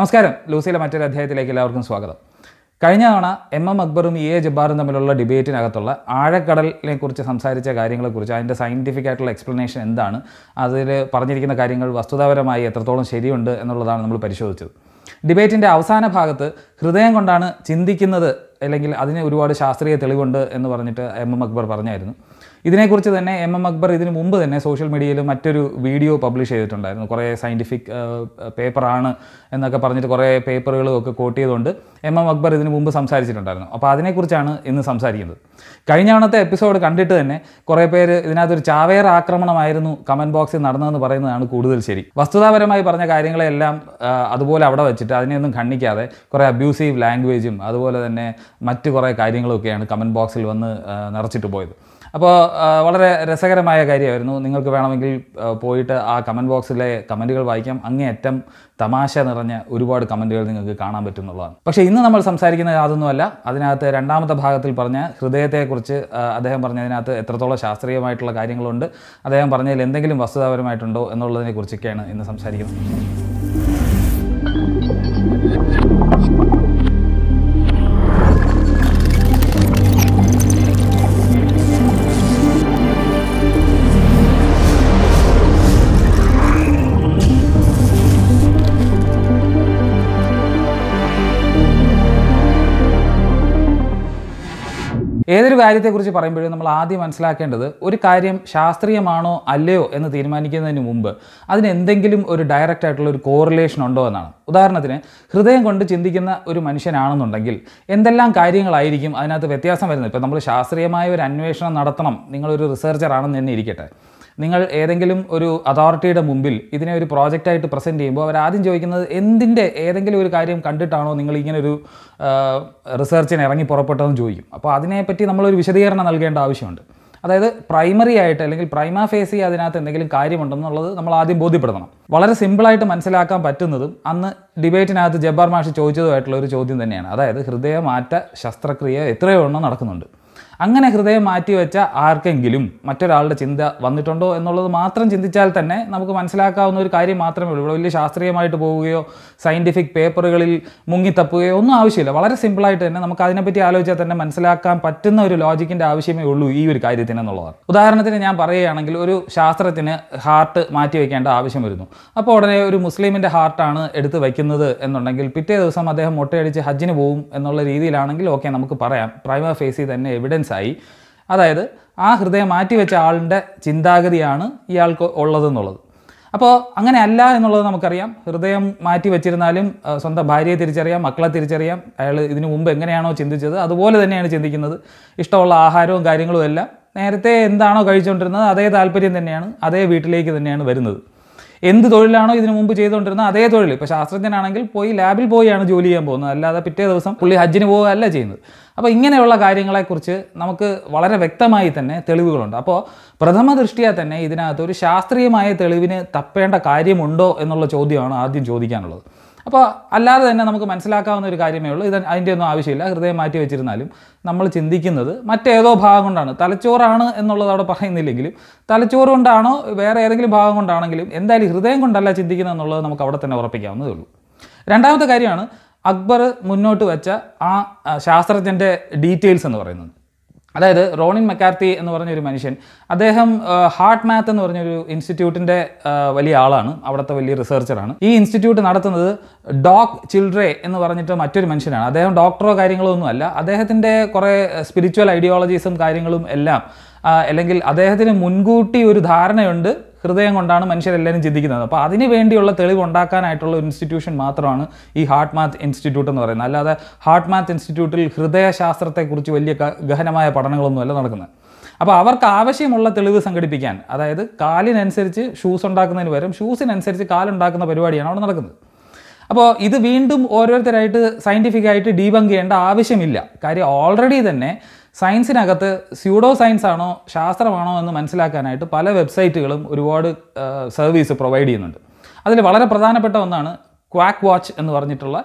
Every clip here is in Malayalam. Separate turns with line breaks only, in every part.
നമസ്കാരം ലൂസിയിലെ മറ്റൊരു അധ്യായത്തിലേക്ക് എല്ലാവർക്കും സ്വാഗതം കഴിഞ്ഞ തവണ എം എം അക്ബറും ഇ എ ജബ്ബാറും തമ്മിലുള്ള ഡിബേറ്റിനകത്തുള്ള ആഴക്കടലിനെ കുറിച്ച് സംസാരിച്ച കാര്യങ്ങളെക്കുറിച്ച് അതിൻ്റെ സയൻറ്റിഫിക് ആയിട്ടുള്ള എക്സ്പ്ലനേഷൻ എന്താണ് അതിൽ പറഞ്ഞിരിക്കുന്ന കാര്യങ്ങൾ വസ്തുതാപരമായി എത്രത്തോളം ശരിയുണ്ട് എന്നുള്ളതാണ് നമ്മൾ പരിശോധിച്ചത് ഡിബേറ്റിൻ്റെ അവസാന ഭാഗത്ത് ഹൃദയം കൊണ്ടാണ് ചിന്തിക്കുന്നത് അല്ലെങ്കിൽ അതിന് ഒരുപാട് ശാസ്ത്രീയ തെളിവുണ്ട് എന്ന് പറഞ്ഞിട്ട് എം എം അക്ബർ പറഞ്ഞായിരുന്നു ഇതിനെക്കുറിച്ച് തന്നെ എം എം അക്ബർ ഇതിനു മുമ്പ് തന്നെ സോഷ്യൽ മീഡിയയിൽ മറ്റൊരു വീഡിയോ പബ്ലിഷ് ചെയ്തിട്ടുണ്ടായിരുന്നു കുറേ സയൻറ്റിഫിക് പേപ്പറാണ് എന്നൊക്കെ പറഞ്ഞിട്ട് കുറേ പേപ്പറുകളും ഒക്കെ കോട്ട് ചെയ്തുകൊണ്ട് എം എം അക്ബർ ഇതിനു മുമ്പ് സംസാരിച്ചിട്ടുണ്ടായിരുന്നു അപ്പോൾ അതിനെക്കുറിച്ചാണ് ഇന്ന് സംസാരിക്കുന്നത് കഴിഞ്ഞ തവണത്തെ എപ്പിസോഡ് കണ്ടിട്ട് തന്നെ കുറേ പേര് ഇതിനകത്തൊരു ചാവേർ ആക്രമണമായിരുന്നു കമൻറ്റ് ബോക്സിൽ നടന്നതെന്ന് പറയുന്നതാണ് കൂടുതൽ ശരി വസ്തുതാപരമായി പറഞ്ഞ കാര്യങ്ങളെല്ലാം അതുപോലെ അവിടെ വെച്ചിട്ട് അതിനെയൊന്നും ഖണ്ണിക്കാതെ കുറേ അബ്യൂസീവ് ലാംഗ്വേജും അതുപോലെ തന്നെ മറ്റ് കുറേ കാര്യങ്ങളൊക്കെയാണ് കമൻറ്റ് ബോക്സിൽ വന്ന് നിറച്ചിട്ട് പോയത് അപ്പോൾ വളരെ രസകരമായ കാര്യമായിരുന്നു നിങ്ങൾക്ക് വേണമെങ്കിൽ പോയിട്ട് ആ കമൻറ്റ് ബോക്സിലെ കമൻറ്റുകൾ വായിക്കാം അങ്ങേയറ്റം തമാശ നിറഞ്ഞ ഒരുപാട് കമൻറ്റുകൾ നിങ്ങൾക്ക് കാണാൻ പറ്റുന്നുള്ളതാണ് പക്ഷേ ഇന്ന് നമ്മൾ സംസാരിക്കുന്നത് അതൊന്നുമല്ല അതിനകത്ത് രണ്ടാമത്തെ ഭാഗത്തിൽ പറഞ്ഞ ഹൃദയത്തെക്കുറിച്ച് അദ്ദേഹം പറഞ്ഞതിനകത്ത് എത്രത്തോളം ശാസ്ത്രീയമായിട്ടുള്ള കാര്യങ്ങളുണ്ട് അദ്ദേഹം പറഞ്ഞതിൽ എന്തെങ്കിലും വസ്തുതാപരമായിട്ടുണ്ടോ എന്നുള്ളതിനെക്കുറിച്ചൊക്കെയാണ് ഇന്ന് സംസാരിക്കുന്നത് കാര്യത്തെക്കുറിച്ച് പറയുമ്പോഴും നമ്മൾ ആദ്യം മനസ്സിലാക്കേണ്ടത് ഒരു കാര്യം ശാസ്ത്രീയമാണോ അല്ലയോ എന്ന് തീരുമാനിക്കുന്നതിന് മുമ്പ് അതിന് എന്തെങ്കിലും ഒരു ഡയറക്റ്റ് ആയിട്ടുള്ള ഒരു കോറിലേഷൻ ഉണ്ടോ എന്നാണ് ഉദാഹരണത്തിന് ഹൃദയം കൊണ്ട് ചിന്തിക്കുന്ന ഒരു മനുഷ്യനാണെന്നുണ്ടെങ്കിൽ എന്തെല്ലാം കാര്യങ്ങളായിരിക്കും അതിനകത്ത് വ്യത്യാസം വരുന്നത് ഇപ്പോൾ നമ്മൾ ശാസ്ത്രീയമായ ഒരു അന്വേഷണം നടത്തണം നിങ്ങളൊരു റിസർച്ചർ തന്നെ ഇരിക്കട്ടെ നിങ്ങൾ ഏതെങ്കിലും ഒരു അതോറിറ്റിയുടെ മുമ്പിൽ ഇതിനെ ഒരു പ്രോജക്റ്റായിട്ട് പ്രസൻറ്റ് ചെയ്യുമ്പോൾ അവർ ആദ്യം ചോദിക്കുന്നത് എന്തിൻ്റെ ഏതെങ്കിലും ഒരു കാര്യം കണ്ടിട്ടാണോ നിങ്ങൾ ഇങ്ങനെ ഒരു റിസർച്ചിന് ഇറങ്ങി പുറപ്പെട്ടതെന്ന് ചോദിക്കും അപ്പോൾ അതിനെപ്പറ്റി നമ്മളൊരു വിശദീകരണം നൽകേണ്ട ആവശ്യമുണ്ട് അതായത് പ്രൈമറി ആയിട്ട് അല്ലെങ്കിൽ പ്രൈമ ഫേസി അതിനകത്ത് എന്തെങ്കിലും കാര്യമുണ്ടെന്നുള്ളത് നമ്മൾ ആദ്യം ബോധ്യപ്പെടുത്തണം വളരെ സിമ്പിളായിട്ട് മനസ്സിലാക്കാൻ പറ്റുന്നതും അന്ന് ഡിബേറ്റിനകത്ത് ജബ്ബാർ മാഷി ചോദിച്ചതുമായിട്ടുള്ള ഒരു ചോദ്യം തന്നെയാണ് അതായത് ഹൃദയമാറ്റ ശസ്ത്രക്രിയ എത്രയോ എണ്ണം നടക്കുന്നുണ്ട് അങ്ങനെ ഹൃദയം മാറ്റി വെച്ച ആർക്കെങ്കിലും മറ്റൊരാളുടെ ചിന്ത വന്നിട്ടുണ്ടോ എന്നുള്ളത് മാത്രം ചിന്തിച്ചാൽ തന്നെ നമുക്ക് മനസ്സിലാക്കാവുന്ന ഒരു കാര്യം മാത്രമേ ഉള്ളൂ ഇവിടെ വലിയ ശാസ്ത്രീയമായിട്ട് പോവുകയോ സയൻറ്റിഫിക് പേപ്പറുകളിൽ മുങ്ങിത്തപ്പുകയോ ഒന്നും ആവശ്യമില്ല വളരെ സിമ്പിളായിട്ട് തന്നെ നമുക്ക് അതിനെപ്പറ്റി ആലോചിച്ചാൽ തന്നെ മനസ്സിലാക്കാൻ പറ്റുന്ന ഒരു ലോജിക്കിൻ്റെ ആവശ്യമേ ഉള്ളൂ ഈ ഒരു കാര്യത്തിന് എന്നുള്ളതാണ് ഉദാഹരണത്തിന് ഞാൻ പറയുകയാണെങ്കിൽ ഒരു ശാസ്ത്രത്തിന് ഹാർട്ട് മാറ്റി വയ്ക്കേണ്ട ആവശ്യം വരുന്നു അപ്പോൾ ഉടനെ ഒരു മുസ്ലിമിൻ്റെ ഹാർട്ടാണ് എടുത്ത് വയ്ക്കുന്നത് എന്നുണ്ടെങ്കിൽ പിറ്റേ ദിവസം അദ്ദേഹം മുട്ടയടിച്ച് ഹജ്ജിന് പോകും എന്നുള്ള രീതിയിലാണെങ്കിൽ ഓക്കെ നമുക്ക് പറയാം പ്രൈമ ഫേസിൽ തന്നെ എവിഡൻസ് ആയി അതായത് ആ ഹൃദയം മാറ്റിവെച്ച ആളിൻ്റെ ചിന്താഗതിയാണ് ഇയാൾക്ക് ഉള്ളതെന്നുള്ളത് അപ്പോൾ അങ്ങനെ എന്നുള്ളത് നമുക്കറിയാം ഹൃദയം മാറ്റി വെച്ചിരുന്നാലും സ്വന്തം ഭാര്യയെ തിരിച്ചറിയാം മക്കളെ തിരിച്ചറിയാം അയാൾ ഇതിനു മുമ്പ് എങ്ങനെയാണോ ചിന്തിച്ചത് അതുപോലെ തന്നെയാണ് ചിന്തിക്കുന്നത് ഇഷ്ടമുള്ള ആഹാരവും കാര്യങ്ങളും എല്ലാം നേരത്തെ എന്താണോ കഴിച്ചുകൊണ്ടിരുന്നത് അതേ താല്പര്യം തന്നെയാണ് അതേ വീട്ടിലേക്ക് തന്നെയാണ് വരുന്നത് എന്ത് തൊഴിലാണോ ഇതിനു മുമ്പ് ചെയ്തുകൊണ്ടിരുന്ന അതേ തൊഴിൽ ഇപ്പോൾ ശാസ്ത്രജ്ഞനാണെങ്കിൽ പോയി ലാബിൽ പോയാണ് ജോലി ചെയ്യാൻ പോകുന്നത് അല്ലാതെ പിറ്റേ ദിവസം പുള്ളി ഹജ്ജിന് പോവുകയല്ല ചെയ്യുന്നത് അപ്പോൾ ഇങ്ങനെയുള്ള കാര്യങ്ങളെക്കുറിച്ച് നമുക്ക് വളരെ വ്യക്തമായി തന്നെ തെളിവുകളുണ്ട് അപ്പോൾ പ്രഥമ ദൃഷ്ടിയാ തന്നെ ഇതിനകത്ത് ഒരു ശാസ്ത്രീയമായ തെളിവിന് തപ്പേണ്ട കാര്യമുണ്ടോ എന്നുള്ള ചോദ്യമാണ് ആദ്യം ചോദിക്കാനുള്ളത് അപ്പോൾ അല്ലാതെ തന്നെ നമുക്ക് മനസ്സിലാക്കാവുന്ന ഒരു കാര്യമേ ഉള്ളൂ ഇത് അതിൻ്റെ ഒന്നും ആവശ്യമില്ല ഹൃദയം മാറ്റി വെച്ചിരുന്നാലും നമ്മൾ ചിന്തിക്കുന്നത് മറ്റേതോ ഭാഗം കൊണ്ടാണ് തലച്ചോറാണ് എന്നുള്ളത് അവിടെ പറയുന്നില്ലെങ്കിലും തലച്ചോറ് കൊണ്ടാണോ വേറെ ഏതെങ്കിലും ഭാഗം കൊണ്ടാണെങ്കിലും എന്തായാലും ഹൃദയം കൊണ്ടല്ല ചിന്തിക്കുന്നത് എന്നുള്ളത് നമുക്ക് അവിടെ തന്നെ ഉറപ്പിക്കാവുന്നതേ ഉള്ളൂ രണ്ടാമത്തെ കാര്യമാണ് അക്ബർ മുന്നോട്ട് വെച്ച ആ ശാസ്ത്രജ്ഞൻ്റെ ഡീറ്റെയിൽസ് എന്ന് പറയുന്നത് അതായത് റോണിൻ മക്കാർത്തി എന്ന് പറഞ്ഞൊരു മനുഷ്യൻ അദ്ദേഹം ഹാർട്ട് മാത്ത് എന്ന് പറഞ്ഞൊരു ഇൻസ്റ്റിറ്റ്യൂട്ടിൻ്റെ വലിയ ആളാണ് അവിടുത്തെ വലിയ റിസർച്ചറാണ് ഈ ഇൻസ്റ്റിറ്റ്യൂട്ട് നടത്തുന്നത് ഡോക് ചിൽഡ്രെ എന്ന് പറഞ്ഞിട്ട് മറ്റൊരു മനുഷ്യനാണ് അദ്ദേഹം ഡോക്ടറോ കാര്യങ്ങളോ ഒന്നുമല്ല അദ്ദേഹത്തിൻ്റെ കുറേ സ്പിരിച്വൽ ഐഡിയോളജീസും കാര്യങ്ങളും എല്ലാം അല്ലെങ്കിൽ അദ്ദേഹത്തിന് മുൻകൂട്ടി ഒരു ധാരണയുണ്ട് ഹൃദയം കൊണ്ടാണ് മനുഷ്യരെല്ലാവരും ചിന്തിക്കുന്നത് അപ്പോൾ അതിന് വേണ്ടിയുള്ള തെളിവ് ഉണ്ടാക്കാനായിട്ടുള്ള ഒരു ഇൻസ്റ്റിറ്റ്യൂഷൻ മാത്രമാണ് ഈ ഹാർട്ട് മാത്ത് ഇൻസ്റ്റിറ്റ്യൂട്ട് എന്ന് പറയുന്നത് അല്ലാതെ ഹാർട്ട് മാത്ത് ഇൻസ്റ്റിറ്റ്യൂട്ടിൽ ഹൃദയശാസ്ത്രത്തെക്കുറിച്ച് വലിയ ഗഹനമായ പഠനങ്ങളൊന്നുമല്ല നടക്കുന്നത് അപ്പോൾ അവർക്ക് ആവശ്യമുള്ള തെളിവ് സംഘടിപ്പിക്കാൻ അതായത് കാലിനനുസരിച്ച് ഷൂസ് ഉണ്ടാക്കുന്നതിന് പകരം ഷൂസിനനുസരിച്ച് കാലുണ്ടാക്കുന്ന പരിപാടിയാണ് അവിടെ നടക്കുന്നത് അപ്പോൾ ഇത് വീണ്ടും ഓരോരുത്തരായിട്ട് സയൻറ്റിഫിക്കായിട്ട് ഡീബങ്ക് ചെയ്യേണ്ട ആവശ്യമില്ല കാര്യം ഓൾറെഡി തന്നെ സയൻസിനകത്ത് സ്യൂഡോ സയൻസ് ആണോ ശാസ്ത്രമാണോ എന്ന് മനസ്സിലാക്കാനായിട്ട് പല വെബ്സൈറ്റുകളും ഒരുപാട് സർവീസ് പ്രൊവൈഡ് ചെയ്യുന്നുണ്ട് അതിൽ വളരെ പ്രധാനപ്പെട്ട ഒന്നാണ് ക്വാക്ക് വാച്ച് എന്ന് പറഞ്ഞിട്ടുള്ള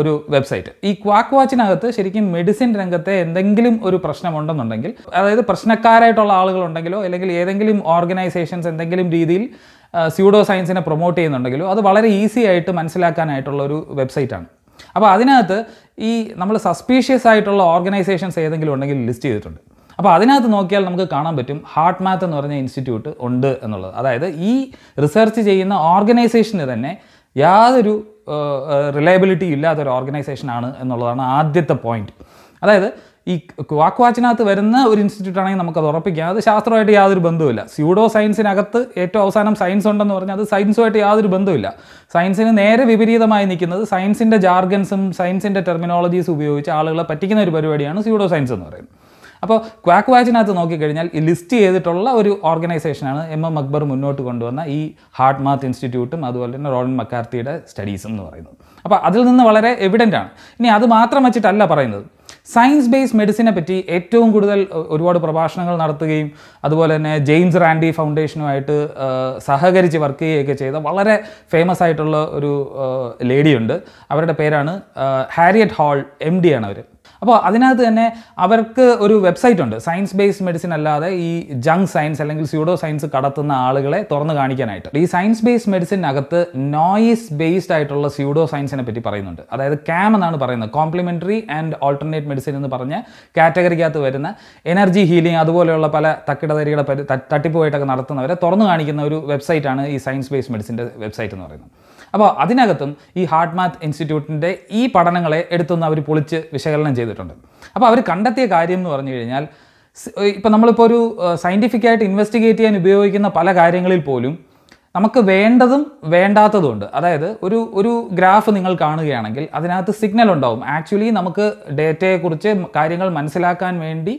ഒരു വെബ്സൈറ്റ് ഈ ക്വാക്ക് വാച്ചിനകത്ത് ശരിക്കും മെഡിസിൻ രംഗത്തെ എന്തെങ്കിലും ഒരു പ്രശ്നമുണ്ടെന്നുണ്ടെങ്കിൽ അതായത് പ്രശ്നക്കാരായിട്ടുള്ള ആളുകളുണ്ടെങ്കിലോ അല്ലെങ്കിൽ ഏതെങ്കിലും ഓർഗനൈസേഷൻസ് എന്തെങ്കിലും രീതിയിൽ സ്യൂഡോ സയൻസിനെ പ്രൊമോട്ട് ചെയ്യുന്നുണ്ടെങ്കിലോ അത് വളരെ ഈസി ആയിട്ട് മനസ്സിലാക്കാനായിട്ടുള്ള ഒരു വെബ്സൈറ്റാണ് അപ്പോൾ അതിനകത്ത് ഈ നമ്മൾ സസ്പീഷ്യസ് ആയിട്ടുള്ള ഓർഗനൈസേഷൻസ് ഏതെങ്കിലും ഉണ്ടെങ്കിൽ ലിസ്റ്റ് ചെയ്തിട്ടുണ്ട് അപ്പോൾ അതിനകത്ത് നോക്കിയാൽ നമുക്ക് കാണാൻ പറ്റും ഹാർട്ട് മാത്ത് എന്ന് പറഞ്ഞ ഇൻസ്റ്റിറ്റ്യൂട്ട് ഉണ്ട് എന്നുള്ളത് അതായത് ഈ റിസർച്ച് ചെയ്യുന്ന ഓർഗനൈസേഷന് തന്നെ യാതൊരു റിലയബിലിറ്റി ഇല്ലാത്തൊരു ഓർഗനൈസേഷനാണ് എന്നുള്ളതാണ് ആദ്യത്തെ പോയിന്റ് അതായത് ഈ വാക്വാച്ചിനകത്ത് വരുന്ന ഒരു ഇൻസ്റ്റിറ്റ്യൂട്ട് ആണെങ്കിൽ നമുക്കത് ഉറപ്പിക്കാം അത് ശാസ്ത്രമായിട്ട് യാതൊരു ബന്ധവുമില്ല സ്യൂഡോ സയൻസിനകത്ത് ഏറ്റവും അവസാനം സയൻസ് ഉണ്ടെന്ന് പറഞ്ഞാൽ അത് സയൻസുമായിട്ട് യാതൊരു ബന്ധവുമില്ല സയൻസിന് നേരെ വിപരീതമായി നിൽക്കുന്നത് സയൻസിൻ്റെ ജാർഗൻസും സയൻസിൻ്റെ ടെർമിനോളജീസ് ഉപയോഗിച്ച് ആളുകളെ പറ്റിക്കുന്ന ഒരു പരിപാടിയാണ് സ്യൂഡോ സയൻസ് എന്ന് പറയുന്നത് അപ്പോൾ ക്വാക്ക് വാച്ചിനകത്ത് നോക്കിക്കഴിഞ്ഞാൽ ഈ ലിസ്റ്റ് ചെയ്തിട്ടുള്ള ഒരു ഓർഗനൈസേഷനാണ് എം എം അക്ബർ മുന്നോട്ട് കൊണ്ടുവന്ന ഈ ഹാർട്ട് മാത്ത് ഇൻസ്റ്റിറ്റ്യൂട്ടും അതുപോലെ തന്നെ റോളൻ മക്കാർത്തിയുടെ സ്റ്റഡീസും എന്ന് പറയുന്നത് അപ്പോൾ അതിൽ നിന്ന് വളരെ എവിഡൻ്റ് ആണ് ഇനി അത് മാത്രം വച്ചിട്ടല്ല പറയുന്നത് സയൻസ് ബേസ്ഡ് മെഡിസിനെ പറ്റി ഏറ്റവും കൂടുതൽ ഒരുപാട് പ്രഭാഷണങ്ങൾ നടത്തുകയും അതുപോലെ തന്നെ ജെയിംസ് റാൻഡി ഫൗണ്ടേഷനുമായിട്ട് സഹകരിച്ച് വർക്ക് ചെയ്യുകയൊക്കെ ചെയ്ത വളരെ ഫേമസ് ആയിട്ടുള്ള ഒരു ലേഡിയുണ്ട് അവരുടെ പേരാണ് ഹാരിയറ്റ് ഹാൾ എം ഡി ആണ് അവർ അപ്പോൾ അതിനകത്ത് തന്നെ അവർക്ക് ഒരു വെബ്സൈറ്റ് ഉണ്ട് സയൻസ് ബേസ്ഡ് മെഡിസിൻ അല്ലാതെ ഈ ജങ്ക് സയൻസ് അല്ലെങ്കിൽ സ്യൂഡോ സയൻസ് കടത്തുന്ന ആളുകളെ തുറന്നു കാണിക്കാനായിട്ട് ഈ സയൻസ് ബേസ്ഡ് മെഡിസിനകത്ത് നോയിസ് ബേസ്ഡ് ആയിട്ടുള്ള സ്യൂഡോ സയൻസിനെ പറ്റി പറയുന്നുണ്ട് അതായത് ക്യാം എന്നാണ് പറയുന്നത് കോംപ്ലിമെൻ്ററി ആൻഡ് ഓൾട്ടർനേറ്റ് മെഡിസിൻ എന്ന് പറഞ്ഞ കാറ്റഗറിക്കകത്ത് വരുന്ന എനർജി ഹീലിംഗ് അതുപോലെയുള്ള പല തക്കിടതരികളെ തട്ടിപ്പുമായിട്ടൊക്കെ നടത്തുന്നവരെ തുറന്നു കാണിക്കുന്ന ഒരു വെബ്സൈറ്റാണ് ഈ സയൻസ് ബേസ്ഡ് മെഡിസിൻ്റെ വെബ്സൈറ്റ് എന്ന് പറയുന്നത് അപ്പോൾ അതിനകത്തും ഈ ഹാർഡ് മാത്ത് ഇൻസ്റ്റിറ്റ്യൂട്ടിൻ്റെ ഈ പഠനങ്ങളെ എടുത്തൊന്ന് അവർ പൊളിച്ച് വിശകലനം ചെയ്തിട്ടുണ്ട് അപ്പോൾ അവർ കണ്ടെത്തിയ കാര്യം എന്ന് പറഞ്ഞു കഴിഞ്ഞാൽ ഇപ്പം നമ്മളിപ്പോൾ ഒരു സയൻറ്റിഫിക്കായിട്ട് ഇൻവെസ്റ്റിഗേറ്റ് ചെയ്യാൻ ഉപയോഗിക്കുന്ന പല കാര്യങ്ങളിൽ പോലും നമുക്ക് വേണ്ടതും ഉണ്ട് അതായത് ഒരു ഒരു ഗ്രാഫ് നിങ്ങൾ കാണുകയാണെങ്കിൽ അതിനകത്ത് സിഗ്നൽ ഉണ്ടാവും ആക്ച്വലി നമുക്ക് ഡേറ്റയെക്കുറിച്ച് കാര്യങ്ങൾ മനസ്സിലാക്കാൻ വേണ്ടി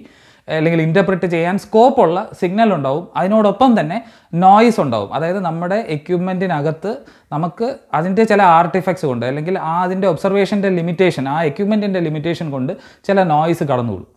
അല്ലെങ്കിൽ ഇൻ്റർപ്രറ്റ് ചെയ്യാൻ സ്കോപ്പുള്ള സിഗ്നൽ ഉണ്ടാവും അതിനോടൊപ്പം തന്നെ നോയ്സ് ഉണ്ടാവും അതായത് നമ്മുടെ എക്യുപ്മെൻറ്റിനകത്ത് നമുക്ക് അതിൻ്റെ ചില ആർട്ടിഫക്ട്സ് കൊണ്ട് അല്ലെങ്കിൽ ആ അതിൻ്റെ ഒബ്സർവേഷൻ്റെ ലിമിറ്റേഷൻ ആ എക്യുപ്മെൻറ്റിൻ്റെ ലിമിറ്റേഷൻ കൊണ്ട് ചില നോയ്സ് കടന്നുകൊള്ളും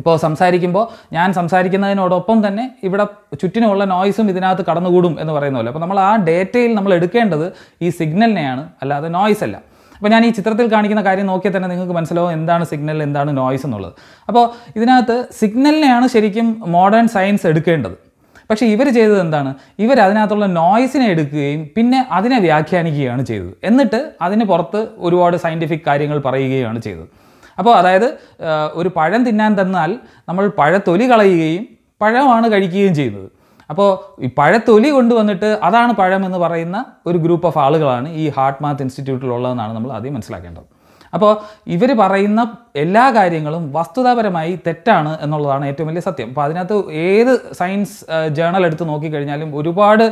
ഇപ്പോൾ സംസാരിക്കുമ്പോൾ ഞാൻ സംസാരിക്കുന്നതിനോടൊപ്പം തന്നെ ഇവിടെ ചുറ്റിനുമുള്ള നോയ്സും ഇതിനകത്ത് കടന്നുകൂടും എന്ന് പറയുന്ന പോലെ അപ്പോൾ നമ്മൾ ആ ഡേറ്റയിൽ നമ്മൾ എടുക്കേണ്ടത് ഈ സിഗ്നലിനെയാണ് അല്ലാതെ നോയ്സ് അല്ല അപ്പോൾ ഞാൻ ഈ ചിത്രത്തിൽ കാണിക്കുന്ന കാര്യം നോക്കിയാൽ തന്നെ നിങ്ങൾക്ക് മനസ്സിലാവും എന്താണ് സിഗ്നൽ എന്താണ് നോയ്സ് എന്നുള്ളത് അപ്പോൾ ഇതിനകത്ത് സിഗ്നലിനെയാണ് ശരിക്കും മോഡേൺ സയൻസ് എടുക്കേണ്ടത് പക്ഷേ ഇവർ ചെയ്തത് എന്താണ് ഇവർ അതിനകത്തുള്ള നോയ്സിനെ എടുക്കുകയും പിന്നെ അതിനെ വ്യാഖ്യാനിക്കുകയാണ് ചെയ്തത് എന്നിട്ട് അതിന് പുറത്ത് ഒരുപാട് സയൻറ്റിഫിക് കാര്യങ്ങൾ പറയുകയാണ് ചെയ്തത് അപ്പോൾ അതായത് ഒരു പഴം തിന്നാൻ തന്നാൽ നമ്മൾ പഴത്തൊലി കളയുകയും പഴമാണ് കഴിക്കുകയും ചെയ്യുന്നത് അപ്പോൾ ഈ പഴത്തൊലി കൊണ്ടുവന്നിട്ട് അതാണ് പഴമെന്ന് പറയുന്ന ഒരു ഗ്രൂപ്പ് ഓഫ് ആളുകളാണ് ഈ ഹാർട്ട് മാത്ത് ഇൻസ്റ്റിറ്റ്യൂട്ടിലുള്ളതെന്നാണ് നമ്മൾ ആദ്യം മനസ്സിലാക്കേണ്ടത് അപ്പോൾ ഇവർ പറയുന്ന എല്ലാ കാര്യങ്ങളും വസ്തുതാപരമായി തെറ്റാണ് എന്നുള്ളതാണ് ഏറ്റവും വലിയ സത്യം അപ്പോൾ അതിനകത്ത് ഏത് സയൻസ് ജേണൽ എടുത്ത് നോക്കിക്കഴിഞ്ഞാലും ഒരുപാട്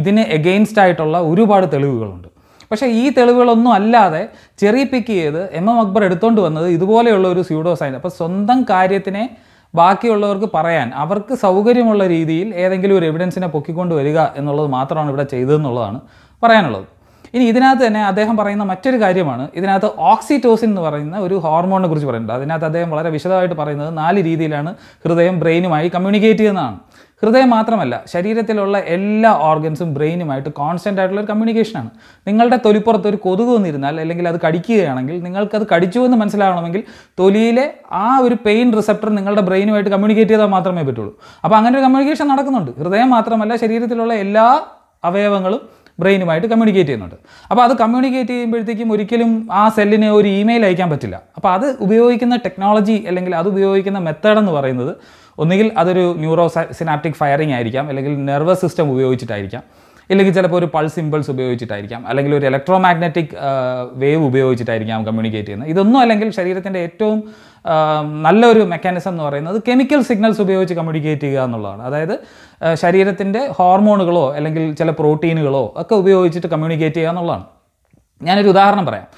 ഇതിന് എഗെയിൻസ്റ്റ് ആയിട്ടുള്ള ഒരുപാട് തെളിവുകളുണ്ട് പക്ഷേ ഈ തെളിവുകളൊന്നും അല്ലാതെ ചെറിയ പിക്ക് ചെയ്ത് എം എം അക്ബർ എടുത്തുകൊണ്ട് വന്നത് ഇതുപോലെയുള്ള ഒരു സ്യൂഡോ സയൻസ് അപ്പോൾ സ്വന്തം കാര്യത്തിനെ ബാക്കിയുള്ളവർക്ക് പറയാൻ അവർക്ക് സൗകര്യമുള്ള രീതിയിൽ ഏതെങ്കിലും ഒരു എവിഡൻസിനെ പൊക്കിക്കൊണ്ട് വരിക എന്നുള്ളത് മാത്രമാണ് ഇവിടെ ചെയ്തതെന്നുള്ളതാണ് പറയാനുള്ളത് ഇനി ഇതിനകത്ത് തന്നെ അദ്ദേഹം പറയുന്ന മറ്റൊരു കാര്യമാണ് ഇതിനകത്ത് ഓക്സിറ്റോസിൻ എന്ന് പറയുന്ന ഒരു ഹോർമോണിനെ കുറിച്ച് പറയുന്നുണ്ട് അതിനകത്ത് അദ്ദേഹം വളരെ വിശദമായിട്ട് പറയുന്നത് നാല് രീതിയിലാണ് ഹൃദയം ബ്രെയിനുമായി കമ്മ്യൂണിക്കേറ്റ് ചെയ്യുന്നതാണ് ഹൃദയം മാത്രമല്ല ശരീരത്തിലുള്ള എല്ലാ ഓർഗൻസും ബ്രെയിനുമായിട്ട് കോൺസ്റ്റൻ്റ് ആയിട്ടുള്ള ഒരു കമ്മ്യൂണിക്കേഷനാണ് നിങ്ങളുടെ തൊലിപ്പുറത്ത് ഒരു കൊതുക് വന്നിരുന്നാൽ അല്ലെങ്കിൽ അത് കടിക്കുകയാണെങ്കിൽ നിങ്ങൾക്കത് കടിച്ചു എന്ന് മനസ്സിലാവണമെങ്കിൽ തൊലിയിലെ ആ ഒരു പെയിൻ റിസപ്റ്റർ നിങ്ങളുടെ ബ്രെയിനുമായിട്ട് കമ്മ്യൂണിക്കേറ്റ് ചെയ്താൽ മാത്രമേ പറ്റുള്ളൂ അപ്പോൾ അങ്ങനെ ഒരു കമ്മ്യൂണിക്കേഷൻ നടക്കുന്നുണ്ട് ഹൃദയം മാത്രമല്ല ശരീരത്തിലുള്ള എല്ലാ അവയവങ്ങളും ബ്രെയിനുമായിട്ട് കമ്മ്യൂണിക്കേറ്റ് ചെയ്യുന്നുണ്ട് അപ്പോൾ അത് കമ്മ്യൂണിക്കേറ്റ് ചെയ്യുമ്പോഴത്തേക്കും ഒരിക്കലും ആ സെല്ലിനെ ഒരു ഇമെയിൽ അയക്കാൻ പറ്റില്ല അപ്പോൾ അത് ഉപയോഗിക്കുന്ന ടെക്നോളജി അല്ലെങ്കിൽ അത് ഉപയോഗിക്കുന്ന മെത്തേഡ് എന്ന് പറയുന്നത് ഒന്നുകിൽ അതൊരു ന്യൂറോ സിനാപ്റ്റിക് ഫയറിംഗ് ആയിരിക്കാം അല്ലെങ്കിൽ നെർവസ് സിസ്റ്റം ഉപയോഗിച്ചിട്ടായിരിക്കാം ഇല്ലെങ്കിൽ ചിലപ്പോൾ ഒരു പൾസ് ഇമ്പൾസ് ഉപയോഗിച്ചിട്ടായിരിക്കാം അല്ലെങ്കിൽ ഒരു ഇലക്ട്രോ മാഗ്നറ്റിക് വേവ് ഉപയോഗിച്ചിട്ടായിരിക്കാം കമ്മ്യൂണിക്കേറ്റ് ചെയ്യുന്നത് ഇതൊന്നും അല്ലെങ്കിൽ ശരീരത്തിൻ്റെ ഏറ്റവും നല്ലൊരു മെക്കാനിസം എന്ന് പറയുന്നത് കെമിക്കൽ സിഗ്നൽസ് ഉപയോഗിച്ച് കമ്മ്യൂണിക്കേറ്റ് ചെയ്യുക എന്നുള്ളതാണ് അതായത് ശരീരത്തിൻ്റെ ഹോർമോണുകളോ അല്ലെങ്കിൽ ചില പ്രോട്ടീനുകളോ ഒക്കെ ഉപയോഗിച്ചിട്ട് കമ്മ്യൂണിക്കേറ്റ് ചെയ്യുക എന്നുള്ളതാണ് ഞാനൊരു ഉദാഹരണം പറയാം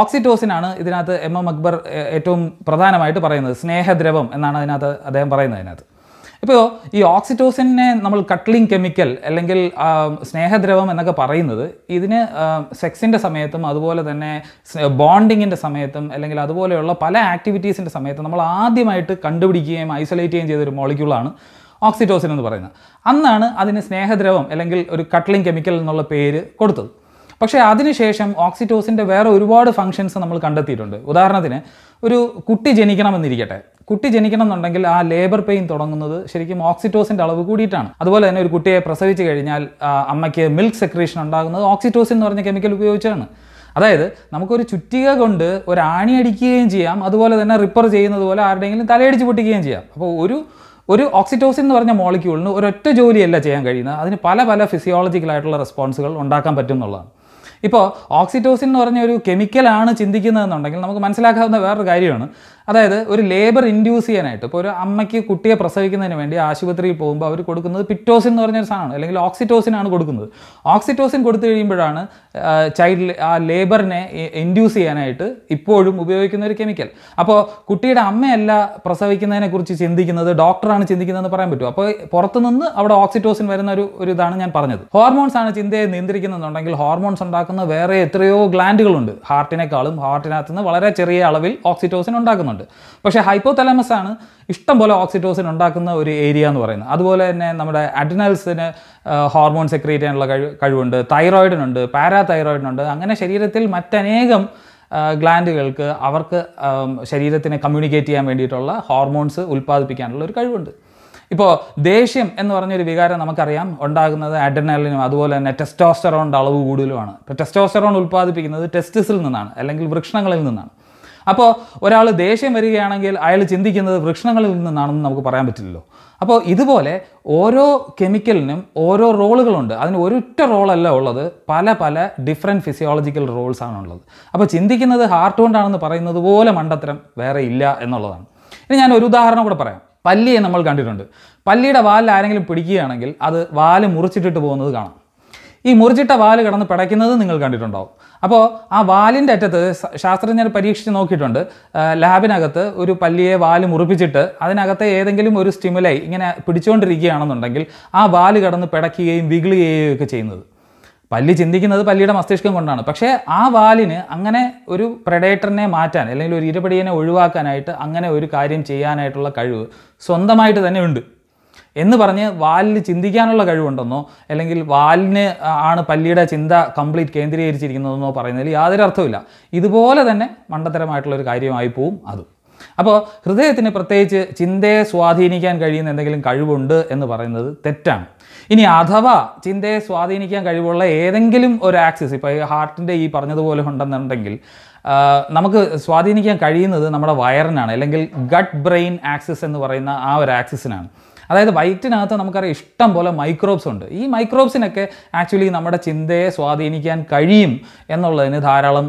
ഓക്സിറ്റോസിനാണ് ഇതിനകത്ത് എം എം അക്ബർ ഏറ്റവും പ്രധാനമായിട്ട് പറയുന്നത് സ്നേഹദ്രവം എന്നാണ് അതിനകത്ത് അദ്ദേഹം പറയുന്നത് അതിനകത്ത് ഇപ്പോൾ ഈ ഓക്സിറ്റോസിനെ നമ്മൾ കട്ട്ലിംഗ് കെമിക്കൽ അല്ലെങ്കിൽ സ്നേഹദ്രവം എന്നൊക്കെ പറയുന്നത് ഇതിന് സെക്സിൻ്റെ സമയത്തും അതുപോലെ തന്നെ ബോണ്ടിങ്ങിൻ്റെ സമയത്തും അല്ലെങ്കിൽ അതുപോലെയുള്ള പല ആക്ടിവിറ്റീസിൻ്റെ സമയത്തും നമ്മൾ ആദ്യമായിട്ട് കണ്ടുപിടിക്കുകയും ഐസൊലേറ്റ് ചെയ്യുകയും ചെയ്തൊരു മോളിക്യൂളാണ് ഓക്സിറ്റോസിൻ എന്ന് പറയുന്നത് അന്നാണ് അതിന് സ്നേഹദ്രവം അല്ലെങ്കിൽ ഒരു കട്ട്ലിംഗ് കെമിക്കൽ എന്നുള്ള പേര് കൊടുത്തത് പക്ഷേ അതിനുശേഷം ഓക്സിറ്റോസിൻ്റെ വേറെ ഒരുപാട് ഫങ്ഷൻസ് നമ്മൾ കണ്ടെത്തിയിട്ടുണ്ട് ഉദാഹരണത്തിന് ഒരു കുട്ടി ജനിക്കണമെന്നിരിക്കട്ടെ കുട്ടി ജനിക്കണം എന്നുണ്ടെങ്കിൽ ആ ലേബർ പെയിൻ തുടങ്ങുന്നത് ശരിക്കും ഓക്സിറ്റോസിൻ്റെ അളവ് കൂടിയിട്ടാണ് അതുപോലെ തന്നെ ഒരു കുട്ടിയെ പ്രസവിച്ച് കഴിഞ്ഞാൽ അമ്മയ്ക്ക് മിൽക്ക് സെക്രീഷൻ ഉണ്ടാകുന്നത് ഓക്സിറ്റോസിൻ എന്ന് പറഞ്ഞ കെമിക്കൽ ഉപയോഗിച്ചാണ് അതായത് നമുക്കൊരു ചുറ്റിക കൊണ്ട് ഒരു ആണി അടിക്കുകയും ചെയ്യാം അതുപോലെ തന്നെ റിപ്പർ ചെയ്യുന്നത് പോലെ ആരുടെയെങ്കിലും തലയടിച്ച് പൊട്ടിക്കുകയും ചെയ്യാം അപ്പോൾ ഒരു ഒരു ഓക്സിറ്റോസിൻ എന്ന് പറഞ്ഞ മോളിക്യൂളിന് ഒരൊറ്റ ജോലിയല്ല ചെയ്യാൻ കഴിയുന്നത് അതിന് പല പല ഫിസിയോളജിക്കലായിട്ടുള്ള റെസ്പോൺസുകൾ ഉണ്ടാക്കാൻ പറ്റും എന്നുള്ളതാണ് ഇപ്പോൾ ഓക്സിറ്റോസിൻ എന്ന് പറഞ്ഞ ഒരു കെമിക്കലാണ് ചിന്തിക്കുന്നതെന്നുണ്ടെങ്കിൽ നമുക്ക് മനസ്സിലാക്കാവുന്ന വേറൊരു കാര്യമാണ് അതായത് ഒരു ലേബർ ഇൻഡ്യൂസ് ചെയ്യാനായിട്ട് ഇപ്പോൾ ഒരു അമ്മയ്ക്ക് കുട്ടിയെ പ്രസവിക്കുന്നതിന് വേണ്ടി ആശുപത്രിയിൽ പോകുമ്പോൾ അവർ കൊടുക്കുന്നത് പിറ്റോസിൻ എന്ന് പറഞ്ഞൊരു സാധനമാണ് അല്ലെങ്കിൽ ആണ് കൊടുക്കുന്നത് ഓക്സിറ്റോസിൻ കൊടുത്തു കഴിയുമ്പോഴാണ് ചൈൽഡ് ആ ലേബറിനെ ഇൻഡ്യൂസ് ചെയ്യാനായിട്ട് ഇപ്പോഴും ഉപയോഗിക്കുന്ന ഒരു കെമിക്കൽ അപ്പോൾ കുട്ടിയുടെ അമ്മയല്ല പ്രസവിക്കുന്നതിനെക്കുറിച്ച് ചിന്തിക്കുന്നത് ഡോക്ടറാണ് ചിന്തിക്കുന്നതെന്ന് പറയാൻ പറ്റും അപ്പോൾ പുറത്തുനിന്ന് അവിടെ ഓക്സിറ്റോസിൻ വരുന്ന ഒരു ഒരു ഇതാണ് ഞാൻ പറഞ്ഞത് ഹോർമോൺസ് ആണ് ചിന്തയെ നിയന്ത്രിക്കുന്നതെന്നുണ്ടെങ്കിൽ ഹോർമോൺസ് ഉണ്ടാക്കുന്ന വേറെ എത്രയോ ഗ്ലാൻഡുകളുണ്ട് ഹാർട്ടിനേക്കാളും ഹാർട്ടിനകത്ത് നിന്ന് വളരെ ചെറിയ അളവിൽ ഓക്സിറ്റോസിൻ ഉണ്ടാക്കുന്നുണ്ട് ഉണ്ട് പക്ഷേ ഹൈപ്പോതലമസ് ആണ് ഇഷ്ടം പോലെ ഓക്സിറ്റോസിൻ ഉണ്ടാക്കുന്ന ഒരു ഏരിയ എന്ന് പറയുന്നത് അതുപോലെ തന്നെ നമ്മുടെ അഡിനൽസിന് ഹോർമോൺ സെക്രിയേറ്റ് ചെയ്യാനുള്ള കഴിവ് കഴിവുണ്ട് തൈറോയിഡിനുണ്ട് പാരാ തൈറോയിഡിനുണ്ട് അങ്ങനെ ശരീരത്തിൽ മറ്റനേകം ഗ്ലാൻഡുകൾക്ക് അവർക്ക് ശരീരത്തിനെ കമ്മ്യൂണിക്കേറ്റ് ചെയ്യാൻ വേണ്ടിയിട്ടുള്ള ഹോർമോൺസ് ഉൽപ്പാദിപ്പിക്കാനുള്ള ഒരു കഴിവുണ്ട് ഇപ്പോൾ ദേഷ്യം എന്ന് പറഞ്ഞൊരു വികാരം നമുക്കറിയാം ഉണ്ടാകുന്നത് അഡ്രനാലിനും അതുപോലെ തന്നെ ടെസ്റ്റോസ്റ്ററോണിൻ്റെ അളവ് കൂടുതലുമാണ് ഇപ്പോൾ ടെസ്റ്റോസ്റ്ററോൺ ഉൽപ്പാദിപ്പിക്കുന്നത് ടെസ്റ്റിസിൽ നിന്നാണ് അല്ലെങ്കിൽ വൃക്ഷണങ്ങളിൽ നിന്നാണ് അപ്പോൾ ഒരാൾ ദേഷ്യം വരികയാണെങ്കിൽ അയാൾ ചിന്തിക്കുന്നത് വൃക്ഷണങ്ങളിൽ നിന്നാണെന്ന് നമുക്ക് പറയാൻ പറ്റില്ലല്ലോ അപ്പോൾ ഇതുപോലെ ഓരോ കെമിക്കലിനും ഓരോ റോളുകളുണ്ട് അതിന് ഒരൊറ്റ റോളല്ല ഉള്ളത് പല പല ഡിഫറെൻറ്റ് ഫിസിയോളജിക്കൽ റോൾസാണ് ഉള്ളത് അപ്പോൾ ചിന്തിക്കുന്നത് ഹാർട്ട് കൊണ്ടാണെന്ന് പറയുന്നത് പോലെ മണ്ടത്തരം വേറെ ഇല്ല എന്നുള്ളതാണ് ഇനി ഞാൻ ഒരു ഉദാഹരണം കൂടെ പറയാം പല്ലിയെ നമ്മൾ കണ്ടിട്ടുണ്ട് പല്ലിയുടെ വാലിൽ ആരെങ്കിലും പിടിക്കുകയാണെങ്കിൽ അത് വാല് മുറിച്ചിട്ടിട്ട് പോകുന്നത് കാണാം ഈ മുറിച്ചിട്ട വാല് കിടന്ന് പിടയ്ക്കുന്നത് നിങ്ങൾ കണ്ടിട്ടുണ്ടാവും അപ്പോൾ ആ വാലിൻ്റെ അറ്റത്ത് ശാസ്ത്രജ്ഞർ പരീക്ഷിച്ച് നോക്കിയിട്ടുണ്ട് ലാബിനകത്ത് ഒരു പല്ലിയെ വാല് മുറിപ്പിച്ചിട്ട് അതിനകത്തെ ഏതെങ്കിലും ഒരു സ്റ്റിമുലൈ ഇങ്ങനെ പിടിച്ചുകൊണ്ടിരിക്കുകയാണെന്നുണ്ടെങ്കിൽ ആ വാല് കിടന്ന് പിടയ്ക്കുകയും വിഗിളുകയും ഒക്കെ ചെയ്യുന്നത് പല്ലി ചിന്തിക്കുന്നത് പല്ലിയുടെ മസ്തിഷ്കം കൊണ്ടാണ് പക്ഷേ ആ വാലിന് അങ്ങനെ ഒരു പ്രഡേറ്ററിനെ മാറ്റാൻ അല്ലെങ്കിൽ ഒരു ഇരപടിയനെ ഒഴിവാക്കാനായിട്ട് അങ്ങനെ ഒരു കാര്യം ചെയ്യാനായിട്ടുള്ള കഴിവ് സ്വന്തമായിട്ട് തന്നെ ഉണ്ട് എന്ന് പറഞ്ഞ് വാലിന് ചിന്തിക്കാനുള്ള കഴിവുണ്ടെന്നോ അല്ലെങ്കിൽ വാലിന് ആണ് പല്ലിയുടെ ചിന്ത കംപ്ലീറ്റ് കേന്ദ്രീകരിച്ചിരിക്കുന്നതെന്നോ പറയുന്നതിൽ യാതൊരു അർത്ഥമില്ല ഇതുപോലെ തന്നെ മണ്ടത്തരമായിട്ടുള്ളൊരു കാര്യമായി പോവും അത് അപ്പോൾ ഹൃദയത്തിന് പ്രത്യേകിച്ച് ചിന്തയെ സ്വാധീനിക്കാൻ കഴിയുന്ന എന്തെങ്കിലും കഴിവുണ്ട് എന്ന് പറയുന്നത് തെറ്റാണ് ഇനി അഥവാ ചിന്തയെ സ്വാധീനിക്കാൻ കഴിവുള്ള ഏതെങ്കിലും ഒരു ആക്സിസ് ഇപ്പോൾ ഈ ഹാർട്ടിൻ്റെ ഈ പറഞ്ഞതുപോലെ ഉണ്ടെന്നുണ്ടെങ്കിൽ നമുക്ക് സ്വാധീനിക്കാൻ കഴിയുന്നത് നമ്മുടെ വയറിനാണ് അല്ലെങ്കിൽ ഗട്ട് ബ്രെയിൻ ആക്സിസ് എന്ന് പറയുന്ന ആ ഒരു ആക്സിസിനാണ് അതായത് വൈറ്റിനകത്ത് നമുക്കറിയാം ഇഷ്ടം പോലെ മൈക്രോബ്സ് ഉണ്ട് ഈ മൈക്രോബ്സിനൊക്കെ ആക്ച്വലി നമ്മുടെ ചിന്തയെ സ്വാധീനിക്കാൻ കഴിയും എന്നുള്ളതിന് ധാരാളം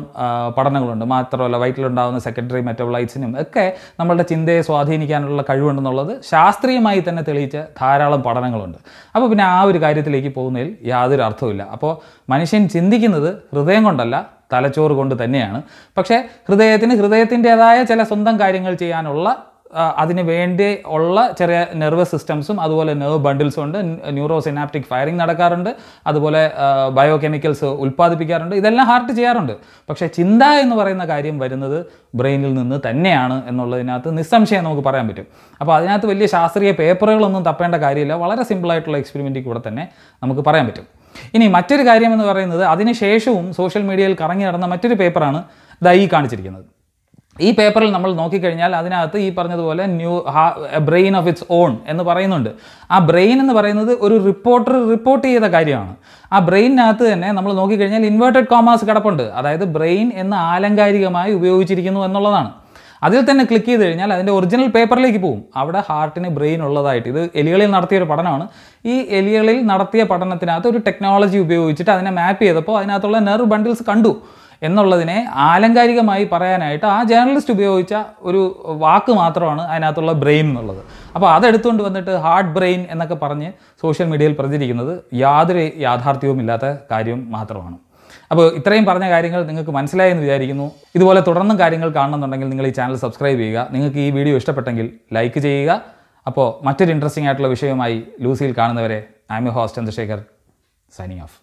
പഠനങ്ങളുണ്ട് മാത്രമല്ല വൈറ്റിലുണ്ടാകുന്ന സെക്കൻഡറി മെറ്റബോളൈറ്റ്സിനും ഒക്കെ നമ്മളുടെ ചിന്തയെ സ്വാധീനിക്കാനുള്ള കഴിവുണ്ടെന്നുള്ളത് ശാസ്ത്രീയമായി തന്നെ തെളിയിച്ച ധാരാളം പഠനങ്ങളുണ്ട് അപ്പോൾ പിന്നെ ആ ഒരു കാര്യത്തിലേക്ക് പോകുന്നതിൽ യാതൊരു അർത്ഥവുമില്ല അപ്പോൾ മനുഷ്യൻ ചിന്തിക്കുന്നത് ഹൃദയം കൊണ്ടല്ല തലച്ചോറ് കൊണ്ട് തന്നെയാണ് പക്ഷേ ഹൃദയത്തിന് ഹൃദയത്തിൻ്റെതായ ചില സ്വന്തം കാര്യങ്ങൾ ചെയ്യാനുള്ള അതിന് വേണ്ടി ഉള്ള ചെറിയ നെർവസ് സിസ്റ്റംസും അതുപോലെ നെർവ് ബണ്ടിൽസും ഉണ്ട് ന്യൂറോ സിനാപ്റ്റിക് ഫയറിംഗ് നടക്കാറുണ്ട് അതുപോലെ ബയോ കെമിക്കൽസ് ഉൽപ്പാദിപ്പിക്കാറുണ്ട് ഇതെല്ലാം ഹാർട്ട് ചെയ്യാറുണ്ട് പക്ഷേ ചിന്ത എന്ന് പറയുന്ന കാര്യം വരുന്നത് ബ്രെയിനിൽ നിന്ന് തന്നെയാണ് എന്നുള്ളതിനകത്ത് നിസ്സംശയം നമുക്ക് പറയാൻ പറ്റും അപ്പോൾ അതിനകത്ത് വലിയ ശാസ്ത്രീയ പേപ്പറുകളൊന്നും തപ്പേണ്ട കാര്യമില്ല വളരെ സിമ്പിളായിട്ടുള്ള എക്സ്പെരിമെൻ്റിൽ കൂടെ തന്നെ നമുക്ക് പറയാൻ പറ്റും ഇനി മറ്റൊരു കാര്യം എന്ന് പറയുന്നത് അതിനുശേഷവും സോഷ്യൽ മീഡിയയിൽ കറങ്ങി നടന്ന മറ്റൊരു പേപ്പറാണ് ദൈ കാണിച്ചിരിക്കുന്നത് ഈ പേപ്പറിൽ നമ്മൾ നോക്കിക്കഴിഞ്ഞാൽ അതിനകത്ത് ഈ പറഞ്ഞതുപോലെ new brain of its own എന്ന് പറയുന്നുണ്ട് ആ ബ്രെയിൻ എന്ന് പറയുന്നത് ഒരു റിപ്പോർട്ടർ റിപ്പോർട്ട് ചെയ്ത കാര്യമാണ് ആ ബ്രെയിനകത്ത് തന്നെ നമ്മൾ നോക്കിക്കഴിഞ്ഞാൽ ഇൻവേർട്ടഡ് കോമാസ് കിടപ്പുണ്ട് അതായത് ബ്രെയിൻ എന്ന് ആലങ്കാരികമായി ഉപയോഗിച്ചിരിക്കുന്നു എന്നുള്ളതാണ് അതിൽ തന്നെ ക്ലിക്ക് ചെയ്ത് കഴിഞ്ഞാൽ അതിൻ്റെ ഒറിജിനൽ പേപ്പറിലേക്ക് പോകും അവിടെ ഹാർട്ടിന് ബ്രെയിൻ ഉള്ളതായിട്ട് ഇത് എലികളിൽ നടത്തിയ ഒരു പഠനമാണ് ഈ എലികളിൽ നടത്തിയ പഠനത്തിനകത്ത് ഒരു ടെക്നോളജി ഉപയോഗിച്ചിട്ട് അതിനെ മാപ്പ് ചെയ്തപ്പോൾ അതിനകത്തുള്ള നെർവ് ബണ്ടിൽസ് കണ്ടു എന്നുള്ളതിനെ ആലങ്കാരികമായി പറയാനായിട്ട് ആ ജേർണലിസ്റ്റ് ഉപയോഗിച്ച ഒരു വാക്ക് മാത്രമാണ് അതിനകത്തുള്ള ബ്രെയിൻ എന്നുള്ളത് അപ്പോൾ അതെടുത്തുകൊണ്ട് വന്നിട്ട് ഹാർഡ് ബ്രെയിൻ എന്നൊക്കെ പറഞ്ഞ് സോഷ്യൽ മീഡിയയിൽ പ്രചരിക്കുന്നത് യാതൊരു യാഥാർത്ഥ്യവും ഇല്ലാത്ത കാര്യം മാത്രമാണ് അപ്പോൾ ഇത്രയും പറഞ്ഞ കാര്യങ്ങൾ നിങ്ങൾക്ക് മനസ്സിലായെന്ന് വിചാരിക്കുന്നു ഇതുപോലെ തുടർന്നും കാര്യങ്ങൾ കാണണമെന്നുണ്ടെങ്കിൽ നിങ്ങൾ ഈ ചാനൽ സബ്സ്ക്രൈബ് ചെയ്യുക നിങ്ങൾക്ക് ഈ വീഡിയോ ഇഷ്ടപ്പെട്ടെങ്കിൽ ലൈക്ക് ചെയ്യുക അപ്പോൾ മറ്റൊരു ഇൻട്രസ്റ്റിംഗ് ആയിട്ടുള്ള വിഷയവുമായി ലൂസിയിൽ കാണുന്നവരെ I M you host Chandrasekhar signing of